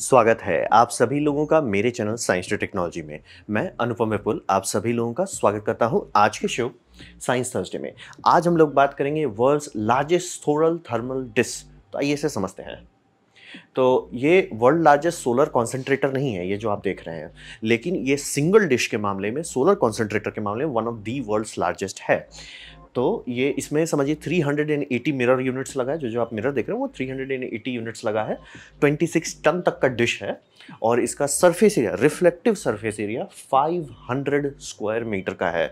स्वागत है आप सभी लोगों का मेरे चैनल साइंस टू टेक्नोलॉजी में मैं अनुपम विपुल आप सभी लोगों का स्वागत करता हूं आज के शो साइंस थर्सडे में आज हम लोग बात करेंगे world's largest solar thermal dish तो आइए इसे समझते हैं तो ये वर्ल्ड लार्जेस्ट सोलर कॉन्सेंट्रेटर नहीं है ये जो आप देख रहे हैं लेकिन ये सिंगल डिश के मामले में सोलर कॉन्सेंट्रेटर के मामले में one of the world's largest है तो ये इसमें समझिए 380 मिरर यूनिट्स लगा है जो जो आप मिरर देख रहे हो वो 380 यूनिट्स लगा है 26 टन तक का डिश है और इसका surface area reflective surface area 500 square metre का है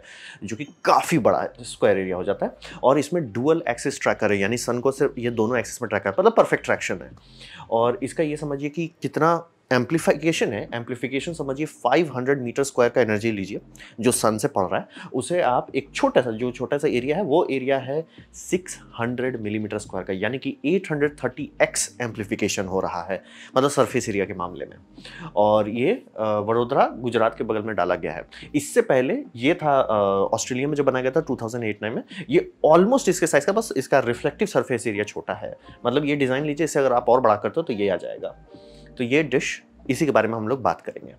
जो कि काफ़ी बड़ा स्क्वायर एरिया हो जाता है और इसमें डुअल एक्सिस ट्रैकर है यानी सन को सिर्फ ये दोनों एक्सिस में ट्रैकर मतलब परफेक्ट ट्रैक्शन है और इसका ये समझिए कि कितना एम्पलीफिकेशन है एम्पलीफिकेशन समझिए 500 मीटर स्क्वायर का एनर्जी लीजिए जो सन से पड़ रहा है उसे आप एक छोटा सा जो छोटा सा एरिया है वो एरिया है 600 मिलीमीटर स्क्वायर का यानी कि 830x एम्पलीफिकेशन हो रहा है मतलब सरफेस एरिया के मामले में और ये वडोदरा गुजरात के बगल में डाला गया है इससे पहले ये था ऑस्ट्रेलिया में जो बनाया गया था टू थाउजेंड में ये ऑलमोस्ट इसके साइज़ का बस इसका रिफ्लेक्टिव सरफेस एरिया छोटा है मतलब ये डिज़ाइन लीजिए इसे अगर आप और बड़ा करते हो तो ये आ जाएगा तो ये डिश इसी के बारे में हम लोग बात करेंगे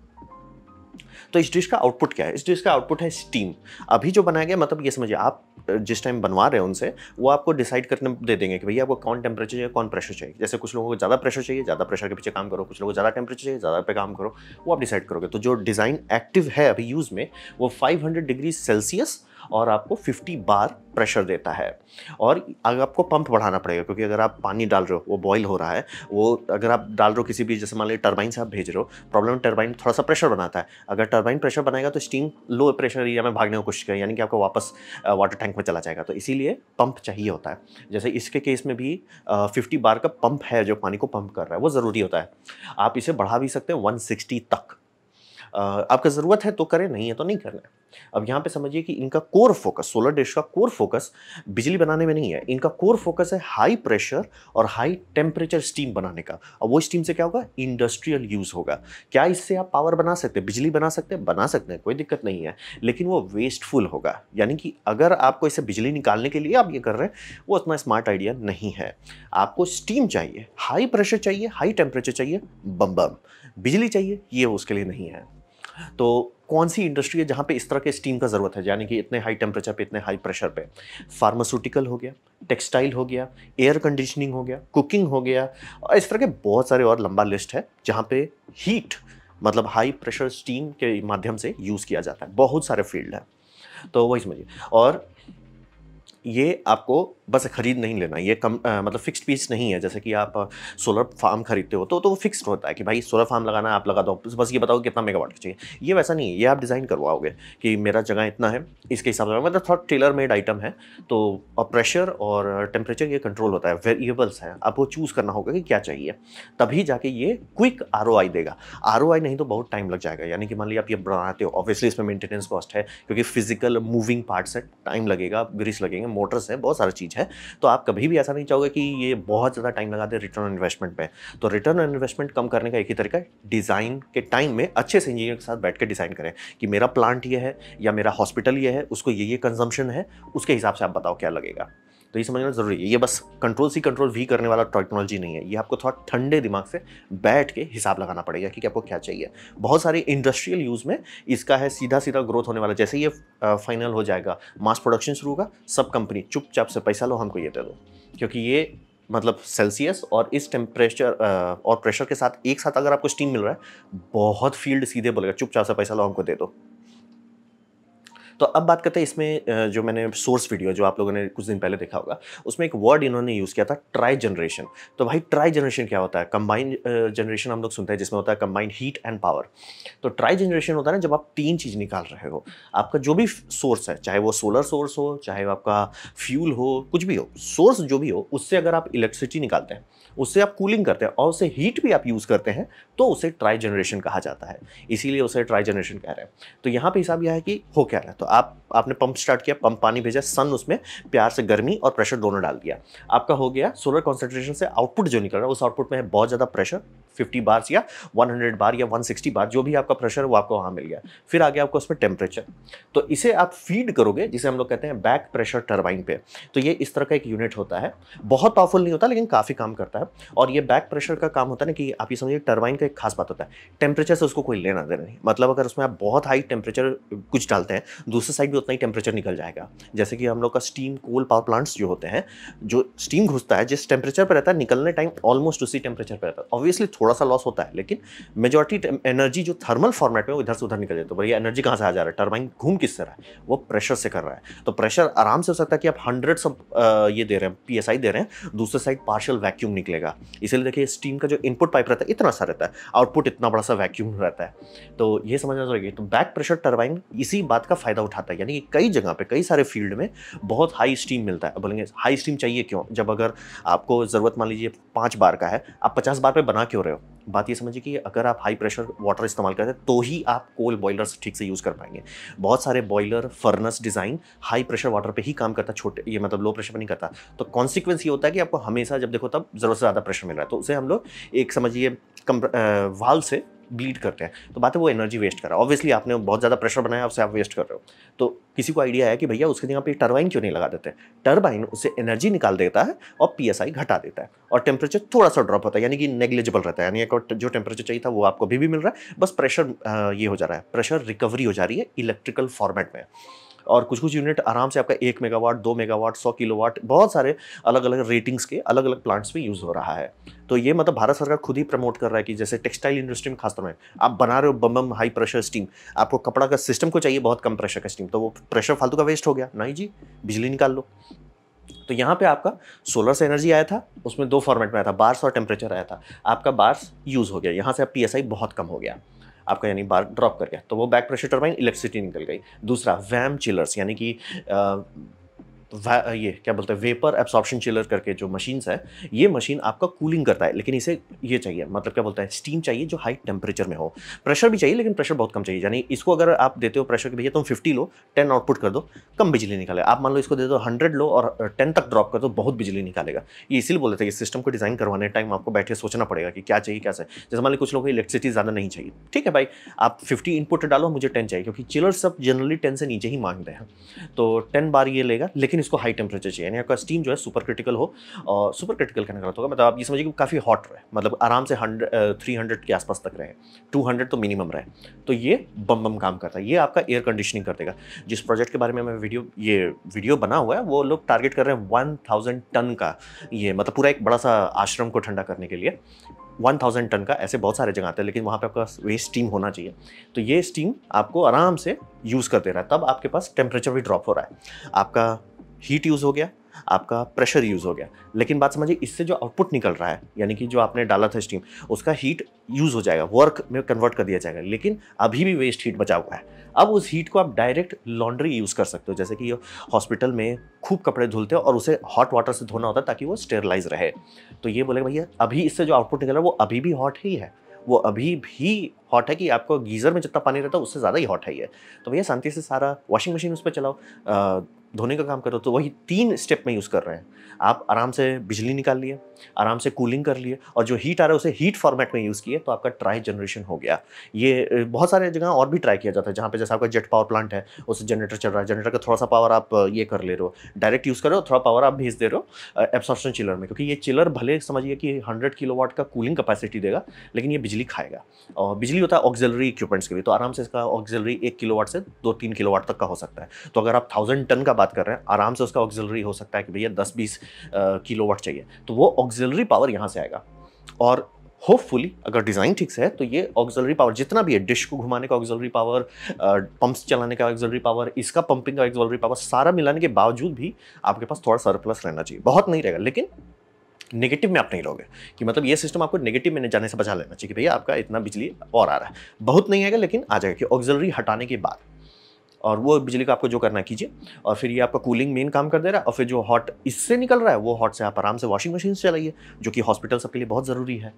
तो इस डिश का आउटपुट क्या है इस डिश का आउटपुट है स्टीम अभी जो बनाया गया मतलब ये समझिए आप जिस टाइम बनवा रहे हैं उनसे वो आपको डिसाइड करने दे देंगे कि भैया आपको कौन टेम्परेचर चाहिए कौन प्रेशर चाहिए जैसे कुछ लोगों को ज़्यादा प्रेशर चाहिए ज़्यादा प्रेशर के पीछे काम करो कुछ लोगों को ज़्यादा टेम्परेचर चाहिए ज़्यादा पे काम करो वो आप डिसाइड करोगे तो जो डिज़ाइन एक्टिव है अभी यूज़ में वो फाइव डिग्री सेल्सियस और आपको 50 बार प्रेशर देता है और अगर आपको पंप बढ़ाना पड़ेगा क्योंकि अगर आप पानी डाल रहे हो वो बॉयल हो रहा है वो अगर आप डाल रहे हो किसी भी जैसे मान लीजिए टर्बाइन से आप भेज रहे हो प्रॉब्लम टर्बाइन थोड़ा सा प्रेशर बनाता है अगर टर्बाइन प्रेशर बनाएगा तो स्टीम लो प्रेशर एरिया में भागने की कोशिश करें यानी कि आपको वापस वाटर टैंक में चला जाएगा तो इसीलिए पंप चाहिए होता है जैसे इसके केस में भी फिफ्टी बार का पंप है जो पानी को पंप कर रहा है वो ज़रूरी होता है आप इसे बढ़ा भी सकते हैं वन तक आपका ज़रूरत है तो करें नहीं है तो नहीं करना है अब यहाँ पे समझिए कि इनका कोर फोकस सोलर डिश का कोर फोकस बिजली बनाने में नहीं है इनका कोर फोकस है हाई प्रेशर और हाई टेम्परेचर स्टीम बनाने का और वो स्टीम से क्या होगा इंडस्ट्रियल यूज़ होगा क्या इससे आप पावर बना सकते हैं बिजली बना सकते हैं बना सकते हैं कोई दिक्कत नहीं है लेकिन वो वेस्टफुल होगा यानी कि अगर आपको इसे बिजली निकालने के लिए आप ये कर रहे हैं वो उतना स्मार्ट आइडिया नहीं है आपको स्टीम चाहिए हाई प्रेशर चाहिए हाई टेम्परेचर चाहिए बम बम बिजली चाहिए ये उसके लिए नहीं है तो कौन सी इंडस्ट्री है जहाँ पे इस तरह के स्टीम का ज़रूरत है यानी कि इतने हाई टेम्परेचर पे इतने हाई प्रेशर पे फार्मास्यूटिकल हो गया टेक्सटाइल हो गया एयर कंडीशनिंग हो गया कुकिंग हो गया और इस तरह के बहुत सारे और लंबा लिस्ट है जहाँ पे हीट मतलब हाई प्रेशर स्टीम के माध्यम से यूज़ किया जाता है बहुत सारे फील्ड हैं तो वही समझिए और ये आपको बस खरीद नहीं लेना ये कम आ, मतलब फिक्स्ड पीस नहीं है जैसे कि आप सोलर फार्म खरीदते हो तो तो वो फिक्स्ड होता है कि भाई सोलर फार्म लगाना है आप लगा दो बस ये बताओ कितना मेगावाट का चाहिए ये वैसा नहीं है ये आप डिज़ाइन करवाओगे कि मेरा जगह इतना है इसके हिसाब से मतलब थोड़ा टेलर मेड आइटम है तो और प्रेशर और टेम्परेचर ये कंट्रोल होता है वेरिएबल्स हैं आपको चूज़ करना होगा कि क्या चाहिए तभी जाके ये क्विक आर देगा आर नहीं तो बहुत टाइम लग जाएगा यानी कि मान लीजिए आप ये बनाते हो ऑब्वियसली इसमें मेंटेनेंस कॉस्ट है क्योंकि फिजिकल मूविंग पार्ट्स है टाइम लगेगा ग्रीस लगेंगे मोटर्स हैं बहुत सारी चीज़ें चीज़ है तो आप कभी भी ऐसा नहीं चाहोगे कि ये बहुत ज़्यादा टाइम लगा दे रिटर्न इन्वेस्टमेंट में तो रिटर्न इन्वेस्टमेंट कम करने का एक ही तरीका है डिज़ाइन के टाइम में अच्छे से इंजीनियर के साथ बैठ के डिज़ाइन करें कि मेरा प्लांट ये है या मेरा हॉस्पिटल ये है उसको ये ये कंजम्पशन है उसके हिसाब से आप बताओ क्या लगेगा तो ये समझना ज़रूरी है ये बस कंट्रोल सी कंट्रोल वी करने वाला टेक्नोलॉजी नहीं है ये आपको थोड़ा ठंडे दिमाग से बैठ के हिसाब लगाना पड़ेगा कि आपको क्या चाहिए बहुत सारे इंडस्ट्रियल यूज़ में इसका है सीधा सीधा ग्रोथ होने वाला जैसे ये फाइनल हो जाएगा मास प्रोडक्शन शुरू होगा सब कंपनी चुपचाप से पैसा लो हमको ये दे दो क्योंकि ये मतलब सेल्सियस और इस टेम्परेचर और प्रेशर के साथ एक साथ अगर आपको स्टीम मिल रहा है बहुत फील्ड सीधे बोलेगा चुपचाप से पैसा लो हमको दे दो तो अब बात करते हैं इसमें जो मैंने सोर्स वीडियो जो आप लोगों ने कुछ दिन पहले देखा होगा उसमें एक वर्ड इन्होंने यूज़ किया था ट्राई जनरेशन तो भाई ट्राई जनरेशन क्या होता है कंबाइंड जनरेशन हम लोग सुनते हैं जिसमें होता है कंबाइंड हीट एंड पावर तो ट्राई जनरेशन होता है ना जब आप तीन चीज़ निकाल रहे हो आपका जो भी सोर्स है चाहे वो सोलर सोर्स हो चाहे आपका फ्यूल हो कुछ भी हो सोर्स जो भी हो उससे अगर आप इलेक्ट्रिसिटी निकालते हैं उससे आप कूलिंग करते हैं और उससे हीट भी आप यूज़ करते हैं तो उसे ट्राई जनरेशन कहा जाता है इसीलिए उसे ट्राई जनरेशन कह रहे हैं तो यहाँ पे हिसाब यह है कि हो क्या रहा है तो तो आप आपने पंप स्टार्ट किया पंप पानी भेजा सन उसमें प्यार से गर्मी और प्रेशर दोनों डाल दिया आपका हो गया सोलर कॉन्सेंट्रेशन से आउटपुट जो निकल रहा है उस आउटपुट में है बहुत ज़्यादा प्रेशर फिफ्टी बार्स या वन हंड्रेड बार या वन सिक्सटी बार जो भी आपका प्रेशर वो आपको वहाँ मिल गया फिर आ गया आपको उसमें टेम्परेचर तो इसे आप फीड करोगे जिसे हम लोग कहते हैं बैक प्रेशर टर्बाइन पे तो ये इस तरह का एक यूनिट होता है बहुत पावरफुल नहीं होता लेकिन काफ़ी काम करता है और ये बैक प्रेशर का काम होता है ना कि आप ये समझिए टर्बाइन का एक खास बात होता है टेम्परेचर से उसको कोई लेना देना नहीं मतलब अगर उसमें आप बहुत हाई टेम्परेचर कुछ डालते हैं दूसरे साइड भी उतना ही टेम्परेचर निकल जाएगा जैसे कि हम लोग का स्टीम कोल पावर प्लांट्स जो होते हैं जो स्टीम घुसता है जिस टेम्परेचर पर रहता है निकलने टाइम ऑलमोस्ट उसी टेम्परेचर पर रहता है ऑब्वियसली थोड़ा सा लॉस होता है लेकिन मेजोरिटी एनर्जी जो थर्मल फॉर्मेट में वो इधर से उधर निकल जाती है तो भैया एनर्जी कहाँ से आ जा रहा है टर्बाइन घूम किससे रहा है वो प्रेशर से कर रहा है तो प्रेशर आराम से हो सकता है कि आप हंड्रेड सब ये दे रहे हैं पी दे रहे हैं दूसरे साइड पार्शल वैक्यूम निकलेगा इसीलिए देखिए स्टीम का जो इनपुट पाइप रहता है इतना सा रहता है आउटपुट इतना बड़ा सा वैक्यूम रहता है तो ये समझना चाहिए तो बैक प्रेशर टर्बाइन इसी बात का फायदा उठाता है यानी कि कई जगह पर कई सारे फील्ड में बहुत हाई स्टीम मिलता है बोलेंगे हाई स्टीम चाहिए क्यों जब अगर आपको ज़रूरत मान लीजिए पांच बार का है आप पचास बार पे बना क्यों रहे हो हो बात ये समझिए कि अगर आप हाई प्रेशर वाटर इस्तेमाल करते हैं तो ही आप कोल बॉयलर्स ठीक से यूज़ कर पाएंगे बहुत सारे boiler furnace design high pressure water पे ही काम करता छोटे ये मतलब लो प्रेशर पर नहीं करता तो कॉन्सिक्वेंस ये होता है कि आपको हमेशा जब देखो तब ज़रूरत से ज़्यादा प्रेशर मिल रहा है तो उसे हम लोग एक समझिए वाल से ब्लीड करते हैं तो बात है वो एनर्जी वेस्ट कर रहा है ऑब्वियसली आपने बहुत ज़्यादा प्रेशर बनाया उससे आप वेस्ट कर रहे हो तो किसी को आइडिया है कि भैया लिए जगह पे टर्बाइन क्यों नहीं लगा देते टर्बाइन उससे एनर्जी निकाल देता है और पी घटा देता है और टेम्परेचर थोड़ा सा ड्रॉप होता है यानी कि नेग्लिजिबल रहता है यानी जो टेम्परेचर चाहिए था वो आपको अभी भी मिल रहा है बस प्रेशर ये हो जा रहा है प्रेशर रिकवरी हो जा रही है इलेक्ट्रिकल फॉर्मेट में और कुछ कुछ यूनिट आराम से आपका एक मेगावाट दो मेगावाट सौ किलोवाट बहुत सारे अलग अलग रेटिंग्स के अलग अलग प्लांट्स में यूज़ हो रहा है तो ये मतलब भारत सरकार खुद ही प्रमोट कर रहा है कि जैसे टेक्सटाइल इंडस्ट्री में खासतौर में आप बना रहे हो बम बम हाई प्रेशर स्टीम आपको कपड़ा का सिस्टम को चाहिए बहुत कम प्रेशर का स्टीम तो वो प्रेशर फालतू का वेस्ट हो गया नहीं जी बिजली निकाल लो तो यहाँ पे आपका सोलर से एनर्जी आया था उसमें दो फॉर्मेट में आया था बार्स और टेम्परेचर आया था आपका बार्स यूज़ हो गया यहाँ से आप पी बहुत कम हो गया आपका यानी बार ड्रॉप कर गया तो वो बैक प्रेशर टर्बाइन इलेक्ट्रिसिटी निकल गई दूसरा वैम चिलर्स यानी कि ये क्या बोलते हैं वेपर एब्सॉर्प्शन चिलर करके जो मशीन्स है ये मशीन आपका कूलिंग करता है लेकिन इसे ये चाहिए मतलब क्या बोलते हैं स्टीम चाहिए जो हाई टेम्परेचर में हो प्रेशर भी चाहिए लेकिन प्रेशर बहुत कम चाहिए यानी इसको अगर आप देते हो प्रेशर के भैया तुम फिफ्टी लो टेन आउटपुट कर दो कम बिजली निकाले आप मान लो इसको दे दो हंड्रेड लो और टेन तक ड्रॉप कर दो बहुत बिजली निकालेगा ये इसीलिए बोलते थे कि सिस्टम को डिज़ाइन करवाने टाइम आपको बैठ के सोचना पड़ेगा कि क्या चाहिए क्या चाहिए जैसे मान लो कुछ लोगों को इलेक्ट्रिसिटी ज़्यादा नहीं चाहिए ठीक है भाई आप फिफ्टी इनपुट डालो मुझे टेन चाहिए क्योंकि चिलर सब जनरली टेन से नीचे ही मांगते हैं तो टेन बार ये लेगा लेकिन इसको हाई टेम्परेचर चाहिए यानी आपका स्टीम जो है सुपर क्रिटिकल हो और सुपर क्रिटिकल कहना गलत होगा मतलब आप ये समझिए कि काफ़ी हॉट रहे मतलब आराम से हंड्रेड थ्री हंड्रेड के आसपास तक रहे टू हंड्रेड तो मिनिमम रहे तो ये बम बम काम करता है ये आपका एयर कंडीशनिंग कर देगा जिस प्रोजेक्ट के बारे में मैं वीडियो ये वीडियो बना हुआ है वो लोग टारगेट कर रहे हैं वन थाउजेंड टन का ये मतलब पूरा एक बड़ा सा आश्रम को ठंडा करने के लिए वन थाउजेंड टन का ऐसे बहुत सारे जगह आते हैं लेकिन वहाँ पे आपका वेस्ट स्टीम होना चाहिए तो ये स्टीम आपको आराम से यूज़ करते रहा है तब आपके पास टेम्परेचर भी ड्रॉप हो रहा है आपका हीट यूज़ हो गया आपका प्रेशर यूज़ हो गया लेकिन बात समझिए इससे जो आउटपुट निकल रहा है यानी कि जो आपने डाला था स्टीम उसका हीट यूज़ हो जाएगा वर्क में कन्वर्ट कर दिया जाएगा लेकिन अभी भी वेस्ट हीट बचा हुआ है अब उस हीट को आप डायरेक्ट लॉन्ड्री यूज़ कर सकते हो जैसे कि हॉस्पिटल में खूब कपड़े धुलते हो और उसे हॉट वाटर से धोना होता है ताकि वो स्टेरलाइज रहे तो ये बोलेगा भैया अभी इससे जो आउटपुट निकल रहा है वो अभी भी हॉट ही है वो अभी भी हॉट है कि आपको गीज़र में जितना पानी रहता है उससे ज़्यादा ही हॉट है ये तो भैया शांति से सारा वॉशिंग मशीन उस पर चलाओ धोने का काम कर रहे हो तो वही तीन स्टेप में यूज़ कर रहे हैं आप आराम से बिजली निकाल लिए आराम से कूलिंग कर लिए और जो हीट आ रहा है उसे हीट फॉर्मेट में यूज़ किए तो आपका ट्राई जनरेशन हो गया ये बहुत सारे जगह और भी ट्राई किया जाता है जहाँ पे जैसे आपका जेट पावर प्लांट है उससे जनरेटर चल रहा है जनरेटर का थोड़ा सा पावर आप ये कर ले रहे हो डायरेक्ट यूज़ कर रहे हो थोड़ा पावर आप भेज दे रहे हो एब्सॉर्प्शन चिलर में क्योंकि ये चिलर भले समझिए कि हंड्रेड किलो का कूलिंग कपैसिटी देगा लेकिन ये बिजली खाएगा और बिजली होता है ऑक्जलरी इक्विपमेंट्स के लिए तो आराम से इसका ऑक्जलरी एक किलो से दो तीन किलो तक का हो सकता है तो अगर आप थाउजेंड टन का बात कर रहे हैं आराम से उसका ऑक्जिलरी हो सकता है कि भैया दस बीस किलो वाट चाहिए तो वो ऑक्जिलरी पावर यहाँ से आएगा और होपफुली अगर डिज़ाइन ठीक से है तो ये ऑक्जलरी पावर जितना भी है डिश को घुमाने का ऑक्जलरी पावर पंप्स चलाने का ऑक्जलरी पावर इसका पंपिंग का ऑक्जलरी पावर सारा मिलाने के बावजूद भी आपके पास थोड़ा सरप्लस रहना चाहिए बहुत नहीं रहेगा लेकिन नेगेटिव में आप नहीं लोगे कि मतलब ये सिस्टम आपको नेगेटिव में जाने से बचा लेना चाहिए कि भैया आपका इतना बिजली और आ रहा है बहुत नहीं आएगा लेकिन आ जाएगा कि ऑक्जलरी हटाने के बाद और वो बिजली का आपको जो करना कीजिए और फिर ये आपका कूलिंग मेन काम कर दे रहा है और फिर जो हॉट इससे निकल रहा है वो हॉट से आप आराम से वॉशिंग मशीन चलाइए जो कि हॉस्पिटल सबके लिए बहुत ज़रूरी है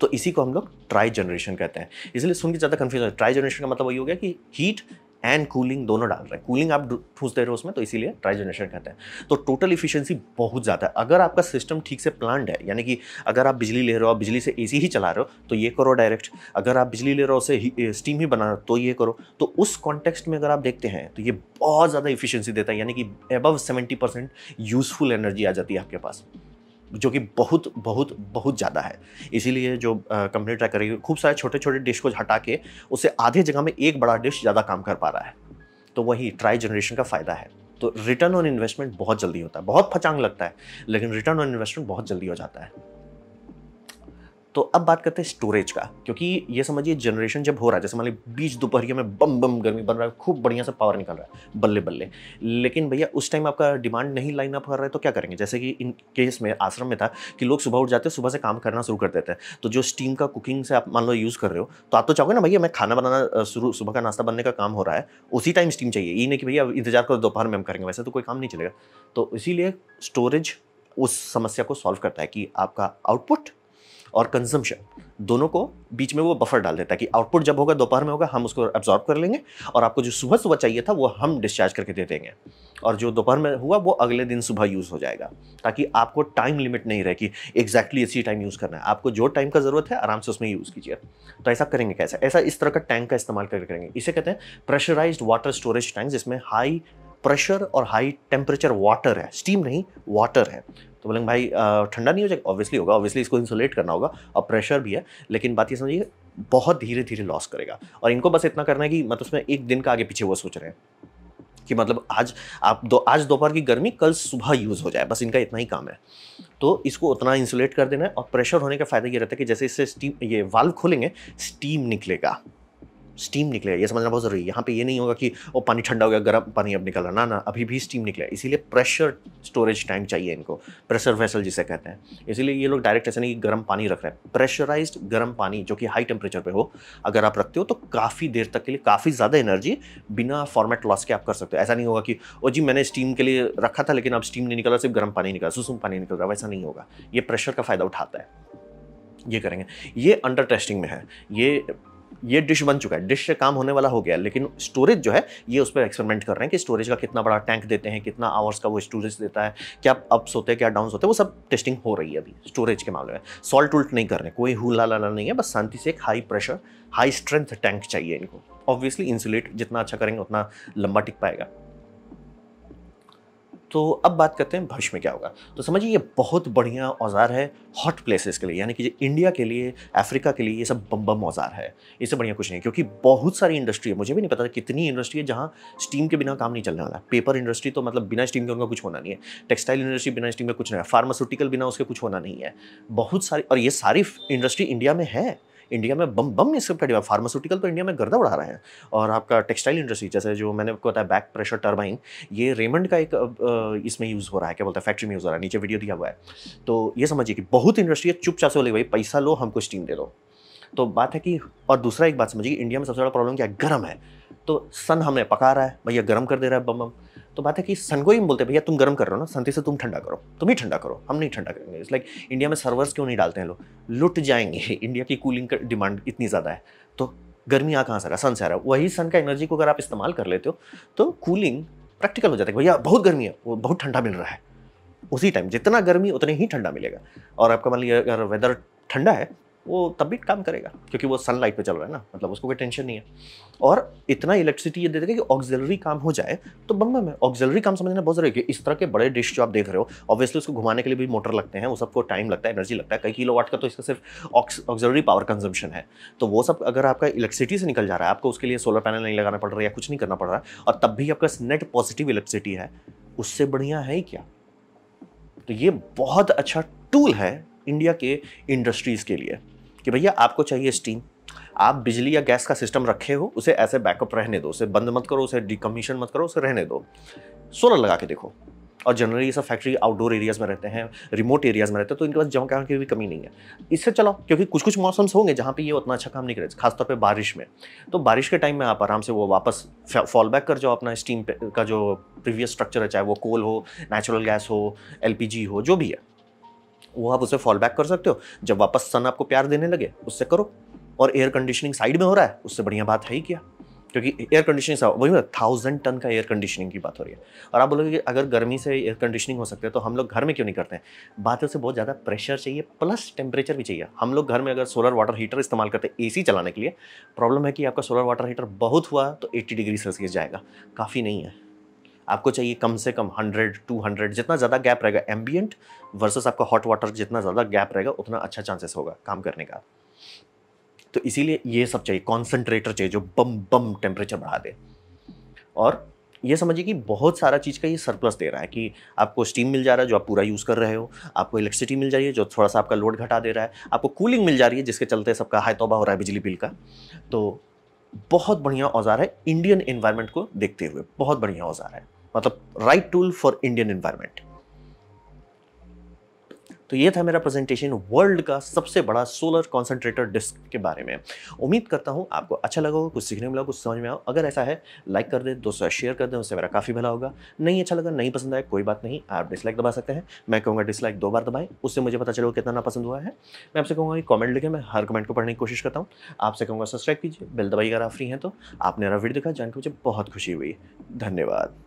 तो इसी को हम लोग ट्राई जनरेशन कहते हैं इसलिए सुन के ज़्यादा कन्फ्यूज है ट्राई जनरेशन का मतलब वही हो गया कि हीट एंड कूलिंग दोनों डाल रहे हैं कूलिंग आप ठूस दे रहे हो उसमें तो इसीलिए ट्राइजेनेशन कहते हैं तो टोटल इफिशियंसी बहुत ज़्यादा है अगर आपका सिस्टम ठीक से प्लांट है यानी कि अगर आप बिजली ले रहे हो आप बिजली से ए ही चला रहे हो तो ये करो डायरेक्ट अगर आप बिजली ले रहे हो उसे स्टीम ही बना रहे हो तो ये करो तो उस कॉन्टेक्स्ट में अगर आप देखते हैं तो ये बहुत ज़्यादा इफिशियंसी देता है यानी कि अबव सेवेंटी यूज़फुल एनर्जी आ जाती है आपके पास जो कि बहुत बहुत बहुत ज़्यादा है इसीलिए जो कंपनी ट्राई करेगी खूब सारे छोटे छोटे डिश को हटा के उसे आधे जगह में एक बड़ा डिश ज़्यादा काम कर पा रहा है तो वही ट्राई जनरेशन का फ़ायदा है तो रिटर्न ऑन इन्वेस्टमेंट बहुत जल्दी होता है बहुत फचांग लगता है लेकिन रिटर्न ऑन इन्वेस्टमेंट बहुत जल्दी हो जाता है तो अब बात करते हैं स्टोरेज का क्योंकि ये समझिए जनरेशन जब हो रहा है जैसे मान ली बीच दोपहरिया में बम बम गर्मी बन रहा है खूब बढ़िया से पावर निकल रहा है बल्ले बल्ले लेकिन भैया उस टाइम आपका डिमांड नहीं लाइन अप कर रहा है तो क्या करेंगे जैसे कि इन केस में आश्रम में था कि लोग सुबह उठ जाते सुबह से काम करना शुरू कर देते हैं तो जो स्टीम का कुकिंग से आप मान लो यूज़ कर रहे हो तो आप तो चाहोगे ना भैया मैं खाना बनाना शुरू सुबह का नाश्ता बनने का काम हो रहा है उसी टाइम स्टीम चाहिए ये नहीं कि भैया इंतजार करो दोपहर में हम करेंगे वैसे तो कोई काम नहीं चलेगा तो इसीलिए स्टोरेज उस समस्या को सॉल्व करता है कि आपका आउटपुट और कंजम्पशन दोनों को बीच में वो बफर डाल देता है कि आउटपुट जब होगा दोपहर में होगा हम उसको एब्जॉर्ब कर लेंगे और आपको जो सुबह सुबह चाहिए था वो हम डिस्चार्ज करके दे देंगे और जो दोपहर में हुआ वो अगले दिन सुबह यूज़ हो जाएगा ताकि आपको टाइम लिमिट नहीं रहे कि एग्जैक्टली इसी टाइम यूज़ करना है आपको जो टाइम का ज़रूरत है आराम से उसमें यूज़ कीजिए तो ऐसा करेंगे कैसे ऐसा इस तरह का टैंक का इस्तेमाल करके करेंगे इसे कहते हैं प्रेशराइज वाटर स्टोरेज टैंक जिसमें हाई प्रेशर और हाई टेम्परेचर वाटर है स्टीम नहीं वाटर है तो बोलेंगे भाई ठंडा नहीं हो जाएगा ऑब्वियसली होगा ऑब्वियसली इसको इंसुलेट करना होगा और प्रेशर भी है लेकिन बात ये समझिए बहुत धीरे धीरे लॉस करेगा और इनको बस इतना करना है कि मतलब उसमें एक दिन का आगे पीछे वो सोच रहे हैं कि मतलब आज आप दो आज दोपहर की गर्मी कल सुबह यूज़ हो जाए बस इनका इतना ही काम है तो इसको उतना इंसुलेट कर देना है और प्रेशर होने का फ़ायदा ये रहता है कि जैसे इससे स्टीम ये वाल्व खोलेंगे स्टीम निकलेगा स्टीम निकलेगा ये समझना बहुत ज़रूरी है यहाँ पे ये नहीं होगा कि वो पानी ठंडा हो गया गर्म पानी अब निकल रहा ना ना अभी भी स्टीम निकले इसीलिए प्रेशर स्टोरेज टैंक चाहिए इनको प्रेशर वेसल जिसे कहते हैं इसीलिए ये लोग डायरेक्ट ऐसे नहीं गर्म पानी रख रहे हैं प्रेशराइज गर्म पानी जो कि हाई टेम्परेचर पर हो अगर आप रखते हो तो काफ़ी देर तक के लिए काफ़ी ज़्यादा एनर्जी बिना फॉर्मेट लॉस के आप कर सकते हो ऐसा नहीं होगा कि ओ जी मैंने स्टीम के लिए रखा था लेकिन अब स्टीम नहीं निकला सिर्फ गर्म पानी निकला सुसुम पानी निकल रहा वैसा नहीं होगा ये प्रेशर का फ़ायदा उठाता है ये करेंगे ये अंडर टेस्टिंग में है ये ये डिश बन चुका है डिश से काम होने वाला हो गया लेकिन स्टोरेज जो है ये उस पर एक्सपेरिमेंट कर रहे हैं कि स्टोरेज का कितना बड़ा टैंक देते हैं कितना आवर्स का वो स्टोरेज देता है क्या अप्स होते हैं क्या डाउन होते हैं वो सब टेस्टिंग हो रही है अभी स्टोरेज के मामले में सॉल्ट उल्ट नहीं कर रहे कोई हु ला नहीं है बस शांति से एक high pressure high strength tank चाहिए इनको ऑब्वियसली इंसुलेट जितना अच्छा करेंगे उतना लंबा टिक पाएगा तो अब बात करते हैं भविष्य में क्या होगा तो समझिए ये बहुत बढ़िया औजार है हॉट प्लेसेस के लिए यानी कि इंडिया के लिए अफ्रीका के लिए ये सब बम बम औजार है इससे बढ़िया कुछ नहीं क्योंकि बहुत सारी इंडस्ट्री है मुझे भी नहीं पता कितनी इंडस्ट्री है जहाँ स्टीम के बिना काम नहीं चलने वाला पेपर इंडस्ट्री तो मतलब बिना स्टीम के उनका कुछ होना नहीं है टेक्सटाइल इंडस्ट्री बिना स्टीम के कुछ नहीं है फार्मास्यूटिकल बिना उसके कुछ होना नहीं है बहुत सारी और ये सारी इंडस्ट्री इंडिया में है इंडिया में बम बम इसका डिमांड फार्मास्यूटिकल तो इंडिया में गर्दा उड़ा रहे हैं और आपका टेक्सटाइल इंडस्ट्री जैसे जो मैंने आपको बताया बैक प्रेशर टर्बाइन ये रेमंड का एक इसमें यूज़ हो रहा है क्या बोलता है फैक्ट्री में यूज़ हो रहा है नीचे वीडियो दिया हुआ है तो ये समझिए कि बहुत इंडस्ट्री है चुपचाप से बोले भाई पैसा लो हमको स्टीम दे दो तो बात है कि और दूसरा एक बात समझिए इंडिया में सबसे बड़ा प्रॉब्लम क्या है गर्म है तो सन हमें पका रहा है भैया गर्म कर दे रहा है बम बम तो बात है कि सन को ही बोलते भैया तुम गर्म कर रहे हो ना संति से तुम ठंडा करो तुम ही ठंडा करो हम नहीं ठंडा करेंगे लाइक इंडिया में सर्वर्स क्यों नहीं डालते हैं लोग लुट जाएंगे इंडिया की कूलिंग का डिमांड इतनी ज़्यादा है तो गर्मी आ कहाँ से रहा सन से आ रहा वही सन का एनर्जी को अगर आप इस्तेमाल कर लेते हो तो कूलिंग प्रैक्टिकल हो जाता है भैया बहुत गर्मी है वो बहुत ठंडा मिल रहा है उसी टाइम जितना गर्मी उतने ही ठंडा मिलेगा और आपका मान लीजिए अगर वेदर ठंडा है वो तब भी काम करेगा क्योंकि वो सनलाइट पे चल रहा है ना मतलब उसको कोई टेंशन नहीं है और इतना इलेक्ट्रिसिटी ये दे देगा कि ऑक्जिलरी काम हो जाए तो बम में ऑक्जिलरी काम समझना बहुत जरूरी है इस तरह के बड़े डिश जो आप देख रहे हो ऑब्वियसली उसको घुमाने के लिए भी मोटर लगते हैं वो सबको टाइम लगता है एनर्जी लगता है कई किलो वाट का तो इसका सिर्फ ऑक्जिलरी पावर कंजम्पशन है तो वो सब अगर आपका इलेक्ट्रिसिटी से निकल जा रहा है आपको उसके लिए सोलर पैनल नहीं लगाना पड़ रहा है या कुछ नहीं करना पड़ रहा है और तब भी आपका नेट पॉजिटिव इलेक्ट्रिसिटी है उससे बढ़िया है ही क्या तो ये बहुत अच्छा टूल है इंडिया के इंडस्ट्रीज़ के लिए कि भैया आपको चाहिए स्टीम आप बिजली या गैस का सिस्टम रखे हो उसे ऐसे बैकअप रहने दो उसे बंद मत करो उसे डिकमीशन मत करो उसे रहने दो सोलर लगा के देखो और जनरली ये सब फैक्ट्री आउटडोर एरियाज़ में रहते हैं रिमोट एरियाज़ में रहते हैं तो इनके पास जम कहाँ की भी कमी नहीं है इससे चलो क्योंकि कुछ कुछ मौसम्स होंगे जहाँ पे ये उतना अच्छा काम नहीं करे खासतौर पे बारिश में तो बारिश के टाइम में आप आराम से वो वापस फॉल बैक कर जाओ अपना स्टीम का जो प्रीवियस स्ट्रक्चर है चाहे वो कोल हो नेचुरल गैस हो एल हो जो भी है वो आप उसे फॉल बैक कर सकते हो जब वापस सन आपको प्यार देने लगे उससे करो और एयर कंडीशनिंग साइड में हो रहा है उससे बढ़िया बात है ही क्या क्योंकि एयर कंडीशनिंग वही थाउजेंड टन का एयर कंडीशनिंग की बात हो रही है और आप बोलोगे कि अगर गर्मी से एयर कंडीशनिंग हो सकते हैं तो हम लोग घर में क्यों नहीं करते हैं बात है से बहुत ज़्यादा प्रेशर चाहिए प्लस टेम्परेचर भी चाहिए हम लोग घर में अगर सोलर वाटर हीटर इस्तेमाल करते हैं ए चलाने के लिए प्रॉब्लम है कि आपका सोलर वाटर हीटर बहुत हुआ तो एट्टी डिग्री सेल्सियस जाएगा काफ़ी नहीं है आपको चाहिए कम से कम 100 200 जितना ज़्यादा गैप रहेगा एम्बियंट वर्सेस आपका हॉट वाटर जितना ज़्यादा गैप रहेगा उतना अच्छा चांसेस होगा काम करने का तो इसीलिए ये सब चाहिए कॉन्सेंट्रेटर चाहिए जो बम बम टेम्परेचर बढ़ा दे और ये समझिए कि बहुत सारा चीज़ का ये सरप्लस दे रहा है कि आपको स्टीम मिल जा रहा है जो आप पूरा यूज़ कर रहे हो आपको इलेक्ट्रिसिटी मिल जा रही है जो थोड़ा सा आपका लोड घटा दे रहा है आपको कूलिंग मिल जा रही है जिसके चलते सबका हाई तोबा हो रहा है बिजली बिल का तो बहुत बढ़िया औजार है इंडियन इन्वायरमेंट को देखते हुए बहुत बढ़िया औजार है मतलब right tool for Indian environment तो ये था मेरा प्रेजेंटेशन वर्ल्ड का सबसे बड़ा सोलर कॉन्सेंट्रेटर डिस्क के बारे में उम्मीद करता हूँ आपको अच्छा लगा होगा कुछ सीखने मिला कुछ समझ में आओ अगर ऐसा है लाइक कर दें दोस्तों शेयर कर दें उससे मेरा काफ़ी भला होगा नहीं अच्छा लगा नहीं पसंद आया कोई बात नहीं आप डिसलाइक दबा सकते हैं मैं कहूँगा डिसलाइक दो बार दबाएं उससे मुझे पता चलेगा कितना पसंद हुआ है मैं आपसे कहूँगा कि कॉमेंट लिखें मैं हर कमेंट को पढ़ने की कोशिश करता हूँ आपसे कहूँगा सब्सक्राइब कीजिए बिल दबाई अगर आप फ्री हैं तो आपने मेरा वीडियो देखा जानकर मुझे बहुत खुशी हुई धन्यवाद